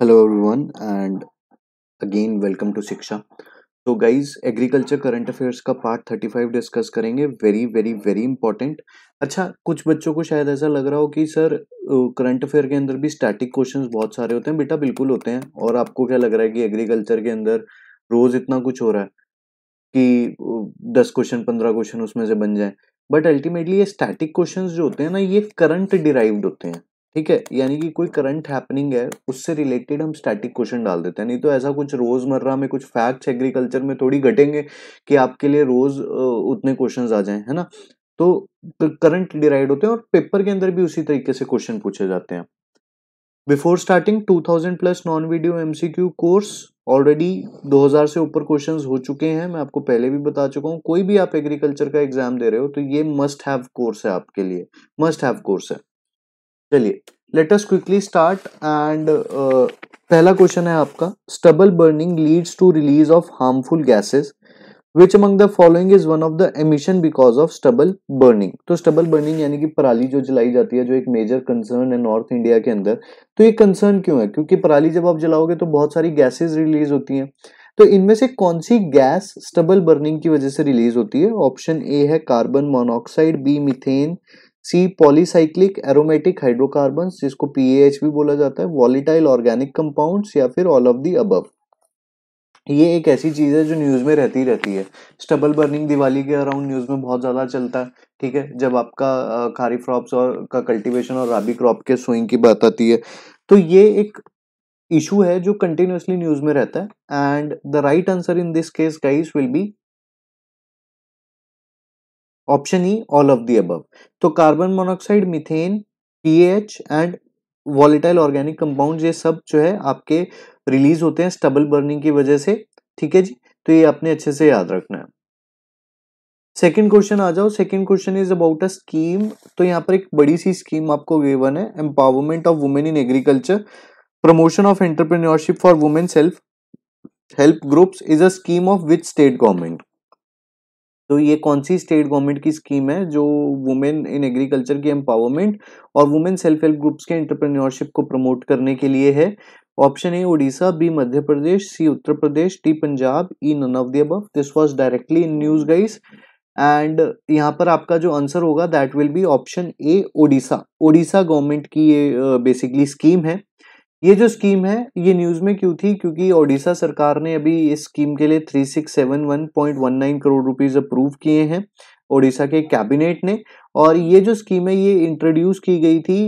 Hello everyone and again welcome to Shiksha तो guys agriculture current affairs का part 35 discuss करेंगे very very very important अच्छा कुछ बच्चों को शायद ऐसा लग रहा हो कि सर करंट अफेयर के अंदर भी स्टैटिक क्वेश्चंस बहुत सारे होते हैं बेटा बिल्कुल होते हैं और आपको क्या लग रहा है कि एग्रीकल्चर के अंदर रोज इतना कुछ हो रहा है कि दस क्वेश्चन पंद्रह क्वेश्चन उसमें से बन जाए बट अल्टीमेटली ये स्टैटिक क्वेश्चन जो होते हैं ना ये करंट डिराइव्ड होते हैं ठीक है यानी कि कोई करंट हैपनिंग है उससे रिलेटेड हम स्टैटिक क्वेश्चन डाल देते हैं नहीं तो ऐसा कुछ रोजमर्रा में कुछ फैक्ट्स एग्रीकल्चर में थोड़ी घटेंगे कि आपके लिए रोज उतने क्वेश्चंस आ जाएं है ना तो करंट डिराइड होते हैं और पेपर के अंदर भी उसी तरीके से क्वेश्चन पूछे जाते हैं before starting thousand plus non video MCQ course already 2000 से ऊपर क्वेश्चंस हो चुके हैं मैं आपको पहले भी बता चुका हूँ कोई भी आप एग्रीकल्चर का एग्जाम दे रहे हो तो ये मस्ट हैव कोर्स है आपके लिए मस्ट हैव कोर्स है चलिए let us quickly start and पहला क्वेश्चन है आपका stubble burning leads to release of harmful gases which among the following is one of the emission because of stubble burning तो stubble burning यानी कि पराली जो जलाई जाती है जो एक मेजर कंसर्न है नॉर्थ इंडिया के अंदर तो ये कंसर्न क्यों है क्योंकि पराली जब आप जलाओगे तो बहुत सारी गैसेज रिलीज होती हैं तो इनमें से कौन सी गैस स्टबल बर्निंग की वजह से रिलीज होती है ऑप्शन ए है carbon monoxide B methane C polycyclic aromatic hydrocarbon जिसको पीएएच भी बोला जाता है वॉलीटाइल ऑर्गेनिक कंपाउंड्स या फिर ऑल ऑफ दी अबव ये एक ऐसी चीज़ है जो न्यूज़ में रहती रहती है स्टबल बर्निंग दिवाली के अराउंड न्यूज़ में बहुत ज़्यादा चलता है ठीक है जब आपका खारी क्रॉप्स और का कल्टीवेशन और राबी क्रॉप के सोइंग की बात आती है तो ये एक इशू है जो कंटिन्यूसली न्यूज़ में रहता है and the right answer in this case guys will be option E all of the above तो carbon monoxide methane PH and volatile organic compound ये सब जो है आपके रिलीज होते हैं स्टबल बर्निंग की वजह से ठीक है जी तो ये आपने अच्छे से याद रखना है सेकेंड क्वेश्चन आ जाओ second question is about a scheme तो यहाँ पर एक बड़ी सी स्कीम आपको गिवन है empowerment of women in agriculture promotion of entrepreneurship for women self help groups is a scheme of which state government तो ये कौन सी स्टेट गवर्नमेंट की स्कीम है जो वुमेन इन एग्रीकल्चर की एम्पावरमेंट और वुमेन सेल्फ हेल्प ग्रुप्स के एंटरप्रेन्योरशिप को प्रमोट करने के लिए है option A Orissa B Madhya Pradesh C Uttar Pradesh D Punjab E none of the this was directly in news guys and यहाँ पर आपका जो आंसर होगा that will be option A Odisha Odisha government की ये बेसिकली स्कीम है ये जो स्कीम है ये न्यूज में क्यों थी क्योंकि ओडिशा सरकार ने अभी इस स्कीम के लिए 3671.19 करोड़ रुपीज अप्रूव किए हैं ओडिशा के कैबिनेट ने और ये जो स्कीम है ये इंट्रोड्यूस की गई थी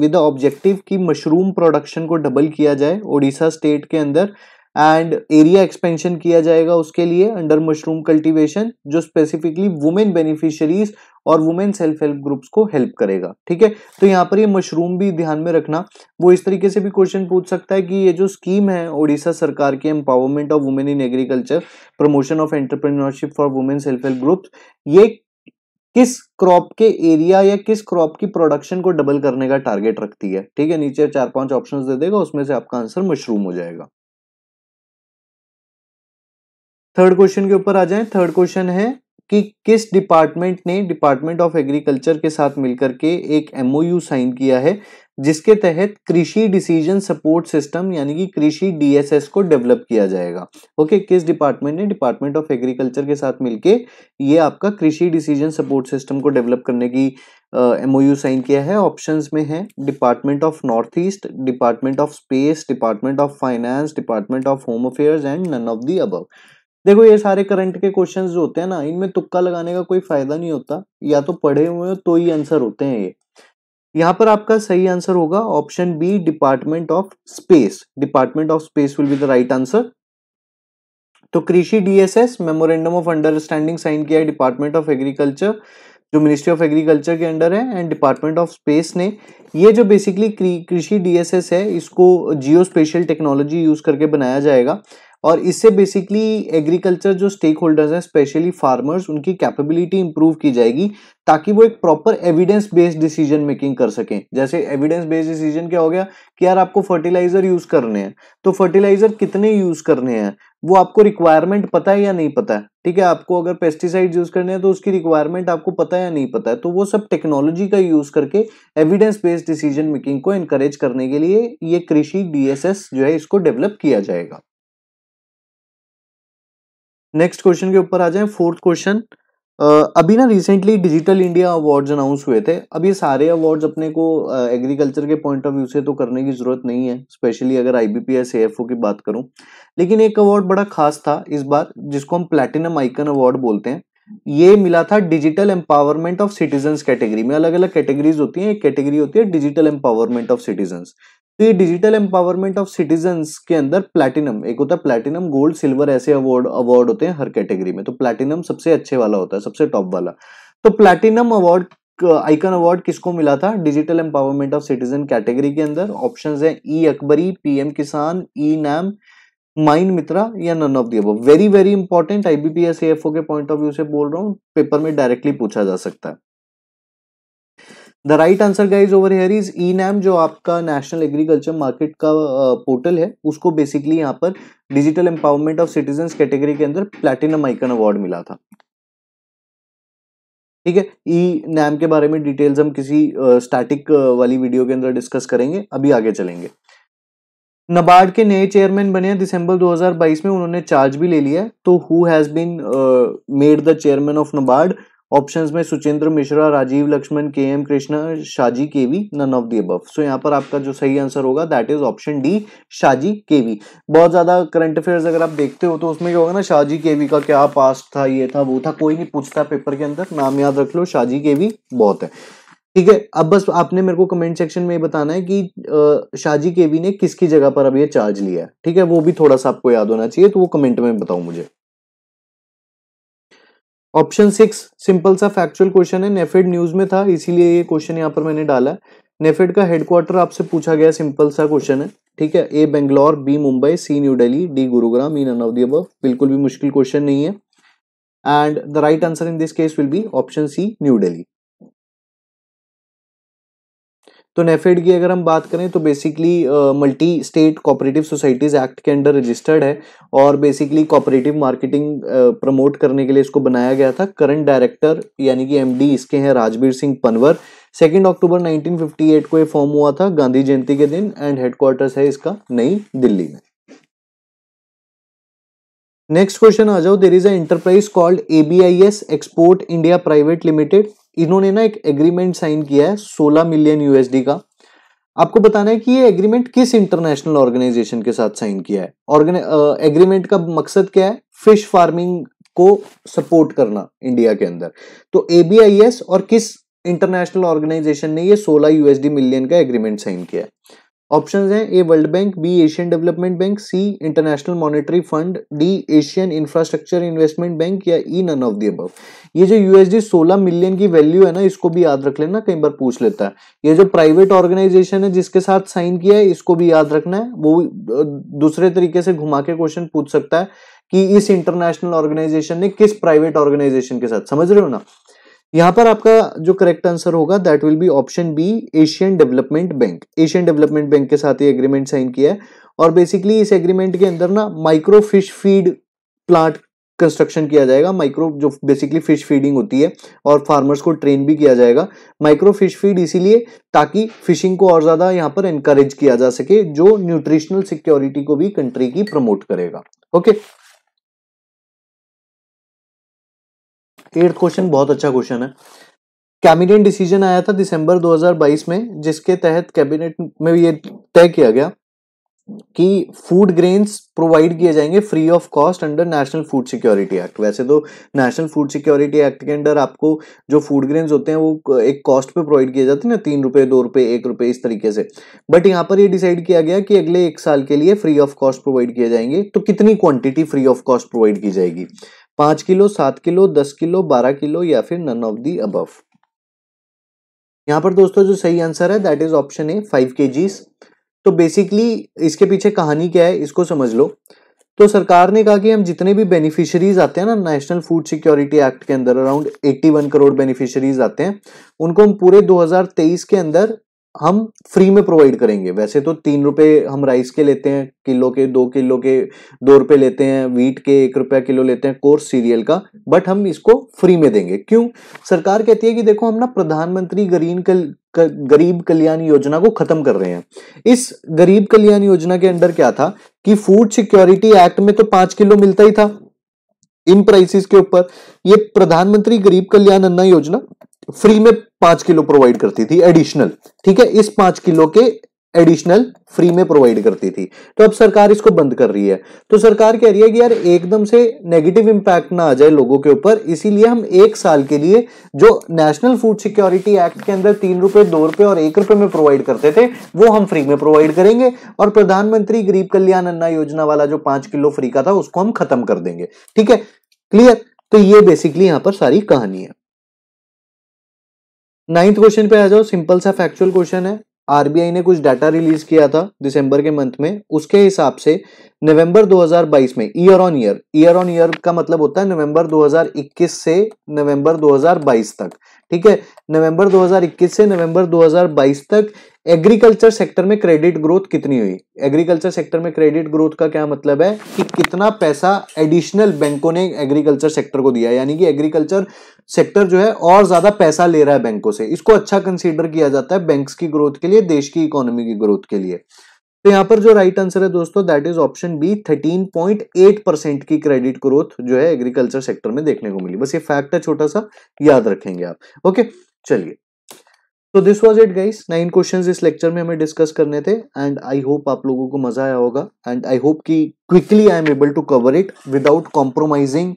विद ऑब्जेक्टिव कि मशरूम प्रोडक्शन को डबल किया जाए ओडिशा स्टेट के अंदर एंड एरिया एक्सपेंशन किया जाएगा उसके लिए अंडर मशरूम कल्टीवेशन जो स्पेसिफिकली वुमेन बेनिफिशरीज और वुमेन सेल्फ हेल्प ग्रुप्स को हेल्प करेगा ठीक है तो यहाँ पर ये मशरूम भी ध्यान में रखना वो इस तरीके से भी क्वेश्चन पूछ सकता है कि ये जो स्कीम है ओडिशा सरकार की empowerment of women in agriculture promotion of entrepreneurship for women self help group ये किस क्रॉप के एरिया या किस क्रॉप की प्रोडक्शन को डबल करने का टारगेट रखती है ठीक है नीचे चार पांच ऑप्शंस दे देगा उसमें से आपका आंसर मशरूम हो जाएगा थर्ड क्वेश्चन के ऊपर आ जाए थर्ड क्वेश्चन है कि किस डिपार्टमेंट ने डिपार्टमेंट ऑफ एग्रीकल्चर के साथ मिलकर के एक एमओयू साइन किया है जिसके तहत कृषि डिसीजन सपोर्ट सिस्टम यानी कि कृषि डीएसएस को डेवलप किया जाएगा ओके okay, किस डिपार्टमेंट ने डिपार्टमेंट ऑफ एग्रीकल्चर के साथ मिलके ये आपका कृषि डिसीजन सपोर्ट सिस्टम को डेवलप करने की एमओयू साइन किया है ऑप्शंस में है department of north east department of space department of finance department of home affairs and none of the above देखो ये सारे करंट के क्वेश्चंस जो होते हैं ना इनमें तुक्का लगाने का कोई फायदा नहीं होता या तो पढ़े हुए हो तो ही आंसर होते हैं ये यहाँ पर आपका सही आंसर होगा option B department of space department of space will be the right answer तो Krishi DSS memorandum of understanding sign किया है डिपार्टमेंट ऑफ एग्रीकल्चर जो मिनिस्ट्री ऑफ एग्रीकल्चर के अंडर है एंड डिपार्टमेंट ऑफ स्पेस ने ये जो बेसिकली कृषि डीएसएस है इसको जियो स्पेशल टेक्नोलॉजी यूज करके बनाया जाएगा और इससे बेसिकली एग्रीकल्चर जो स्टेक होल्डर्स हैं स्पेशली फार्मर्स उनकी कैपेबिलिटी इंप्रूव की जाएगी ताकि वो एक proper evidence based decision making कर सकें जैसे एविडेंस बेस्ड डिसीजन क्या हो गया कि यार आपको फर्टिलाइजर यूज करने हैं तो फर्टिलाइजर कितने यूज करने हैं वो आपको रिक्वायरमेंट पता है या नहीं पता है ठीक है आपको अगर पेस्टिसाइड यूज करने हैं तो उसकी रिक्वायरमेंट आपको पता है या नहीं पता है तो वो सब टेक्नोलॉजी का यूज करके एविडेंस बेस्ड डिसीजन मेकिंग को इनकरेज करने के लिए ये कृषि डीएसएस जो है इसको डेवलप किया जाएगा नेक्स्ट क्वेश्चन के ऊपर आ जाए फोर्थ क्वेश्चन अभी ना recently digital India awards announce हुए थे अब ये सारे अवार्ड्स अपने को एग्रीकल्चर के पॉइंट ऑफ व्यू से तो करने की जरूरत नहीं है स्पेशली अगर आई बी की बात करूं लेकिन एक अवार्ड बड़ा खास था इस बार जिसको हम प्लेटिनम आइकन अवार्ड बोलते हैं ये मिला था digital empowerment of citizen category में अलग अलग कैटेगरीज होती हैं एक कैटेगरी होती है डिजिटल एम्पावरमेंट ऑफ सिटीजन तो डिजिटल एम्पावरमेंट ऑफ सिटीजन्स के अंदर प्लैटिनम एक होता है प्लैटिनम गोल्ड सिल्वर ऐसे अवार्ड अवार्ड होते हैं हर कैटेगरी में तो प्लैटिनम सबसे अच्छे वाला होता है सबसे टॉप वाला तो प्लैटिनम अवार्ड आइकन अवार्ड किसको मिला था digital empowerment of citizen category के अंदर ऑप्शन है ई अकबरी पी किसान ई नैम माइन मित्रा या none of the very very important IBPS के पॉइंट ऑफ व्यू से बोल रहा हूँ पेपर में डायरेक्टली पूछा जा सकता है the right answer guys over here is e NAM जो आपका नेशनल एग्रीकल्चर मार्केट का पोर्टल है उसको बेसिकली यहाँ पर digital empowerment of citizen category के अंदर प्लेटिनम आइकन अवार्ड मिला था ठीक है ई e नैम के बारे में डिटेल्स हम किसी स्टैटिक uh, वाली वीडियो के अंदर डिस्कस करेंगे अभी आगे चलेंगे नबार्ड के नए चेयरमैन बने हैं दिसंबर 2022 में उन्होंने चार्ज भी ले लिया तो who has been made the chairman of NABARD options में Suchendra Mishra Rajiv Lakshman K M Krishna Shaji K V none of the above so यहाँ पर आपका जो सही आंसर होगा that is option D Shaji K V बहुत ज्यादा करंट अफेयर्स अगर आप देखते हो तो उसमें क्या होगा ना शाजी केवी का क्या पास्ट था ये था वो था कोई नहीं पूछता पेपर के अंदर नाम याद रख लो शाजी केवी बहुत है ठीक है अब बस आपने मेरे को कमेंट सेक्शन में ये बताना है कि शाजी केवी ने किसकी जगह पर अब ये चार्ज लिया है ठीक है वो भी थोड़ा सा आपको याद होना चाहिए तो वो कमेंट में बताओ मुझे ऑप्शन सिक्स सिंपल सा फैक्चुअल क्वेश्चन है नेफेड न्यूज में था इसीलिए ये क्वेश्चन यहाँ पर मैंने डाला नेफेड का हेडक्वार्टर आपसे पूछा गया सिंपल सा क्वेश्चन है ठीक है A Bangalore B Mumbai C new Delhi D Gurugram E none of बिल्कुल भी मुश्किल क्वेश्चन नहीं है and the right answer in this case will be option C new Delhi तो नेफेड की अगर हम बात करें तो basically multi state cooperative societies act के अंडर रजिस्टर्ड है और बेसिकली कोऑपरेटिव मार्केटिंग प्रमोट करने के लिए इसको बनाया गया था करंट डायरेक्टर यानी कि एमडी इसके हैं राजबीर सिंह पनवर सेकेंड अक्टूबर 1958 को ये फॉर्म हुआ था गांधी जयंती के दिन एंड हेडक्वार्टर्स है इसका नई दिल्ली में नेक्स्ट क्वेश्चन आ जाओ there is a enterprise called ABIS export India private limited इन्होंने ना एक एग्रीमेंट साइन किया है 16 मिलियन यूएसडी का आपको बताना है कि ये एग्रीमेंट किस इंटरनेशनल ऑर्गेनाइजेशन के साथ साइन किया है एग्रीमेंट का मकसद क्या है फिश फार्मिंग को सपोर्ट करना इंडिया के अंदर तो एबीआईएस और किस इंटरनेशनल ऑर्गेनाइजेशन ने ये 16 यूएसडी मिलियन का एग्रीमेंट साइन किया है ऑप्शंस हैं A World Bank B Asian Development Bank C International Monetary Fund D Asian Infrastructure Investment Bank या ई नन ऑफ दी ये जो यूएसडी 16 मिलियन की वैल्यू है ना इसको भी याद रख लेना कई बार पूछ लेता है ये जो प्राइवेट ऑर्गेनाइजेशन है जिसके साथ साइन किया है इसको भी याद रखना है वो दूसरे तरीके से घुमा के क्वेश्चन पूछ सकता है कि इस इंटरनेशनल ऑर्गेनाइजेशन ने किस प्राइवेट ऑर्गेनाइजेशन के साथ समझ रहे हो ना यहां पर आपका जो करेक्ट आंसर होगा that will be option B Asian Development Bank Asian Development Bank के साथ ये एग्रीमेंट साइन किया है और बेसिकली इस एग्रीमेंट के अंदर ना micro fish feed plant construction किया जाएगा माइक्रो जो बेसिकली फिश फीडिंग होती है और फार्मर्स को ट्रेन भी किया जाएगा माइक्रो फिश फीड इसीलिए ताकि फिशिंग को और ज़्यादा यहाँ पर एनकरेज किया जा सके जो न्यूट्रिशनल सिक्योरिटी को भी कंट्री की प्रमोट करेगा ओके okay? एट्थ क्वेश्चन बहुत अच्छा क्वेश्चन है कैबिनेट डिसीजन आया था दिसंबर 2022 में जिसके तहत कैबिनेट में ये तय किया गया कि फूड ग्रेन्स प्रोवाइड किए जाएंगे free of cost under national food security act वैसे तो नेशनल फूड सिक्योरिटी एक्ट के अंडर आपको जो फूड ग्रेन्स होते हैं वो एक कॉस्ट पे प्रोवाइड किए जाते हैं ना तीन रुपये दो रुपये एक रुपये इस तरीके से बट यहाँ पर ये डिसाइड किया गया कि अगले एक साल के लिए फ्री ऑफ कॉस्ट प्रोवाइड किए जाएंगे तो कितनी quantity free of cost provide की जाएगी पांच किलो सात किलो दस किलो बारह किलो या फिर नन ऑफ दी अब यहाँ पर दोस्तों जो सही आंसर है that is option A five K तो बेसिकली इसके पीछे कहानी क्या है इसको समझ लो तो सरकार ने कहा कि हम जितने भी बेनिफिशरीज आते हैं ना नेशनल फूड सिक्योरिटी एक्ट के अंदर अराउंड 81 करोड़ बेनिफिशरीज आते हैं उनको हम पूरे 2023 के अंदर हम फ्री में प्रोवाइड करेंगे वैसे तो तीन रुपए हम राइस के लेते हैं किलो के दो किलो के दो रुपए लेते हैं वीट के एक रुपया किलो लेते हैं कोर्स सीरियल का बट हम इसको फ्री में देंगे क्यों सरकार कहती है कि देखो हम ना प्रधानमंत्री गरीब कल, गरीब कल्याण योजना को खत्म कर रहे हैं इस गरीब कल्याण योजना के अंडर क्या था कि फूड सिक्योरिटी एक्ट में तो पांच किलो मिलता ही था इन प्राइसिस के ऊपर ये प्रधानमंत्री गरीब कल्याण अन्ना योजना फ्री में पांच किलो प्रोवाइड करती थी एडिशनल ठीक है इस पांच किलो के एडिशनल फ्री में प्रोवाइड करती थी तो अब सरकार इसको बंद कर रही है तो सरकार कह रही है कि यार एकदम से नेगेटिव इंपैक्ट ना आ जाए लोगों के ऊपर इसीलिए हम एक साल के लिए जो नेशनल फूड सिक्योरिटी एक्ट के अंदर तीन रुपए दो रुपए और एक रुपए में प्रोवाइड करते थे वो हम फ्री में प्रोवाइड करेंगे और प्रधानमंत्री गरीब कल्याण अन्ना योजना वाला जो पांच किलो फ्री का था उसको हम खत्म कर देंगे ठीक है क्लियर तो ये बेसिकली यहां पर सारी कहानी है नाइन्थ क्वेश्चन पे आ जाओ सिंपल सा फैक्चुअल क्वेश्चन है आरबीआई ने कुछ डाटा रिलीज किया था दिसंबर के मंथ में उसके हिसाब से नवंबर 2022 में year on year year on year का मतलब होता है नवंबर 2021 से नवंबर 2022 तक ठीक है नवंबर 2021 से नवंबर 2022 तक एग्रीकल्चर सेक्टर में क्रेडिट ग्रोथ कितनी हुई एग्रीकल्चर सेक्टर में क्रेडिट ग्रोथ का क्या मतलब है कि कितना पैसा एडिशनल बैंकों ने एग्रीकल्चर सेक्टर को दिया यानी कि एग्रीकल्चर सेक्टर जो है और ज्यादा पैसा ले रहा है बैंकों से इसको अच्छा कंसीडर किया जाता है बैंक्स की ग्रोथ के लिए देश की इकोनॉमी की ग्रोथ के लिए तो यहाँ पर जो राइट आंसर है दोस्तों that is option B 13.8 percent की क्रेडिट ग्रोथ जो है एग्रीकल्चर सेक्टर में देखने को मिली बस ये फैक्ट है छोटा सा याद रखेंगे आप ओके चलिए तो this was it guys nine questions इस लेक्चर में हमें डिस्कस करने थे एंड आई होप आप लोगों को मजा आया होगा एंड आई होप कि quickly I am able to cover it without compromising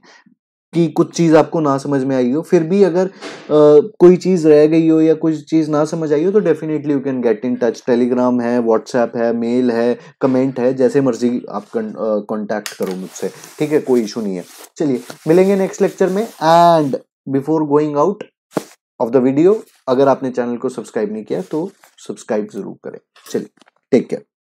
कि कुछ चीज़ आपको ना समझ में आई हो फिर भी अगर आ, कोई चीज़ रह गई हो या कुछ चीज़ ना समझ आई हो तो definitely you can get in touch Telegram है व्हाट्सएप है मेल है कमेंट है जैसे मर्जी आप कॉन्टैक्ट करो मुझसे ठीक है कोई इशू नहीं है चलिए मिलेंगे नेक्स्ट लेक्चर में and before going out of the video अगर आपने चैनल को सब्सक्राइब नहीं किया तो सब्सक्राइब जरूर करें चलिए टेक केयर